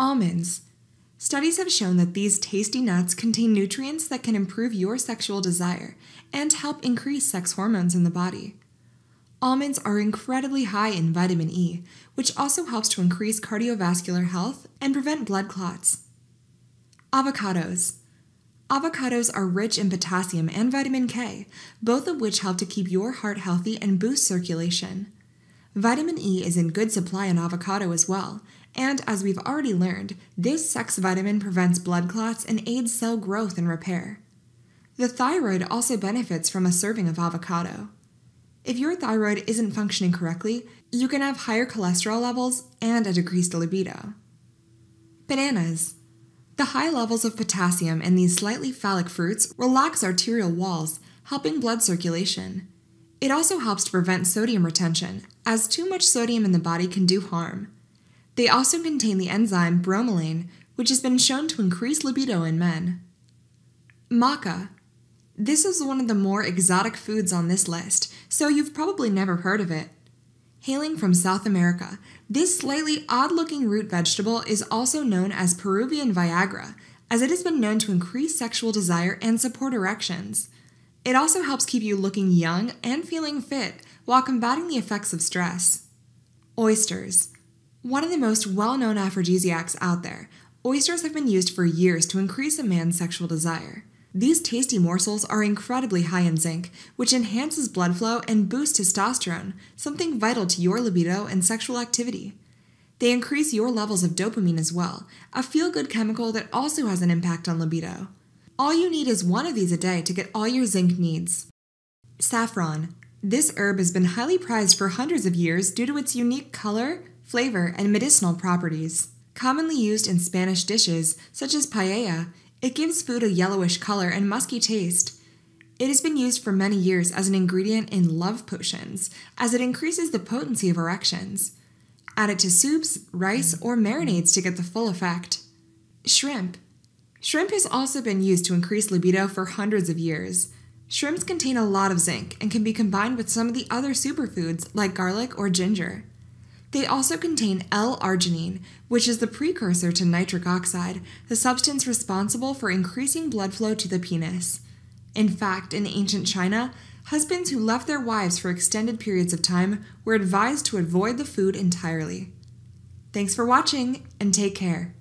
Almonds. Studies have shown that these tasty nuts contain nutrients that can improve your sexual desire and help increase sex hormones in the body. Almonds are incredibly high in vitamin E, which also helps to increase cardiovascular health and prevent blood clots. Avocados. Avocados are rich in potassium and vitamin K, both of which help to keep your heart healthy and boost circulation. Vitamin E is in good supply in avocado as well, and as we've already learned, this sex vitamin prevents blood clots and aids cell growth and repair. The thyroid also benefits from a serving of avocado. If your thyroid isn't functioning correctly, you can have higher cholesterol levels and a decreased libido. Bananas. The high levels of potassium in these slightly phallic fruits relax arterial walls, helping blood circulation. It also helps to prevent sodium retention, as too much sodium in the body can do harm. They also contain the enzyme bromelain, which has been shown to increase libido in men. Maca. This is one of the more exotic foods on this list, so you've probably never heard of it. Hailing from South America, this slightly odd looking root vegetable is also known as Peruvian Viagra, as it has been known to increase sexual desire and support erections. It also helps keep you looking young and feeling fit while combating the effects of stress. Oysters. One of the most well known aphrodisiacs out there, oysters have been used for years to increase a man's sexual desire. These tasty morsels are incredibly high in zinc, which enhances blood flow and boosts testosterone, something vital to your libido and sexual activity. They increase your levels of dopamine as well, a feel good chemical that also has an impact on libido. All you need is one of these a day to get all your zinc needs. Saffron. This herb has been highly prized for hundreds of years due to its unique color, flavor, and medicinal properties. Commonly used in Spanish dishes, such as paella, it gives food a yellowish color and musky taste. It has been used for many years as an ingredient in love potions, as it increases the potency of erections. Add it to soups, rice, or marinades to get the full effect. Shrimp. Shrimp has also been used to increase libido for hundreds of years. Shrimps contain a lot of zinc and can be combined with some of the other superfoods like garlic or ginger. They also contain L-arginine, which is the precursor to nitric oxide, the substance responsible for increasing blood flow to the penis. In fact, in ancient China, husbands who left their wives for extended periods of time were advised to avoid the food entirely. Thanks for watching and take care.